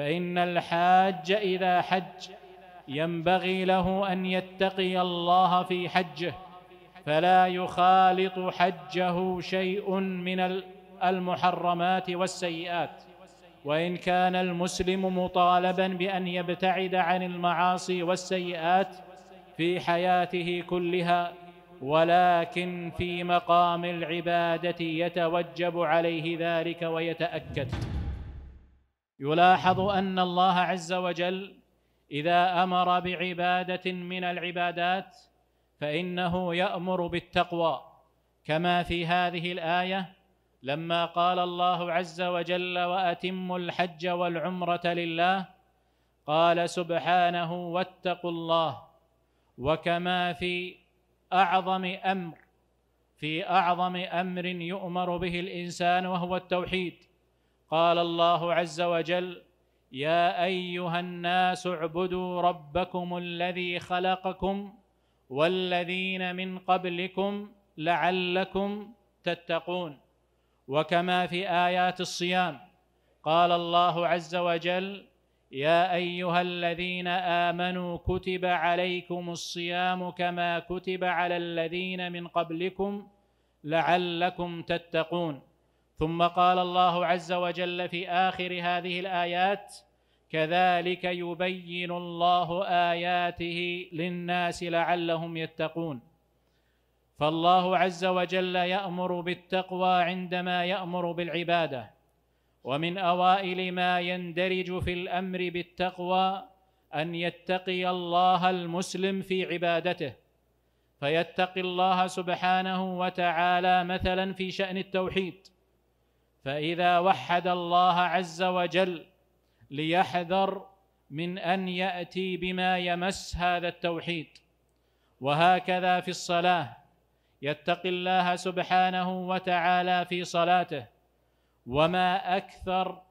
فإن الحاج إذا حج ينبغي له أن يتقي الله في حجه فلا يخالط حجه شيء من المحرمات والسيئات وإن كان المسلم مطالبا بأن يبتعد عن المعاصي والسيئات في حياته كلها ولكن في مقام العبادة يتوجب عليه ذلك ويتأكد يلاحظ ان الله عز وجل اذا امر بعباده من العبادات فانه يامر بالتقوى كما في هذه الايه لما قال الله عز وجل واتموا الحج والعمره لله قال سبحانه واتقوا الله وكما في اعظم امر في اعظم امر يؤمر به الانسان وهو التوحيد قال الله عز وجل يا ايها الناس اعبدوا ربكم الذي خلقكم والذين من قبلكم لعلكم تتقون وكما في ايات الصيام قال الله عز وجل يا ايها الذين امنوا كتب عليكم الصيام كما كتب على الذين من قبلكم لعلكم تتقون ثم قال الله عز وجل في آخر هذه الآيات كذلك يبين الله آياته للناس لعلهم يتقون فالله عز وجل يأمر بالتقوى عندما يأمر بالعبادة ومن أوائل ما يندرج في الأمر بالتقوى أن يتقي الله المسلم في عبادته فيتقي الله سبحانه وتعالى مثلا في شأن التوحيد فإذا وحد الله عز وجل ليحذر من أن يأتي بما يمس هذا التوحيد وهكذا في الصلاة يتقي الله سبحانه وتعالى في صلاته وما أكثر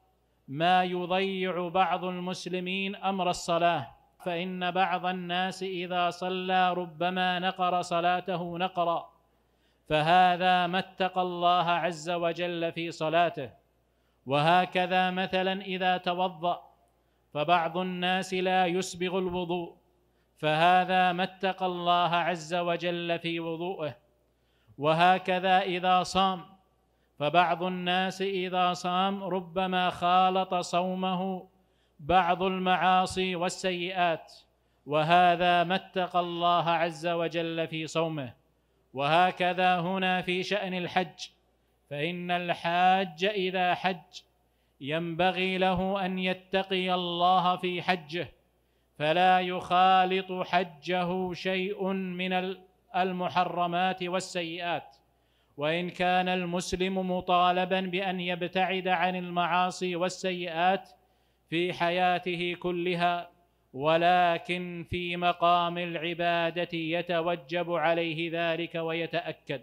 ما يضيع بعض المسلمين أمر الصلاة فإن بعض الناس إذا صلى ربما نقر صلاته نقرًا فهذا ما اتقى الله عز وجل في صلاته وهكذا مثلا إذا توضأ فبعض الناس لا يسبغ الوضوء فهذا ما اتقى الله عز وجل في وضوءه وهكذا إذا صام فبعض الناس إذا صام ربما خالط صومه بعض المعاصي والسيئات وهذا ما اتقى الله عز وجل في صومه وهكذا هنا في شأن الحج فإن الحاج إذا حج ينبغي له أن يتقي الله في حجه فلا يخالط حجه شيء من المحرمات والسيئات وإن كان المسلم مطالبا بأن يبتعد عن المعاصي والسيئات في حياته كلها ولكن في مقام العباده يتوجب عليه ذلك ويتاكد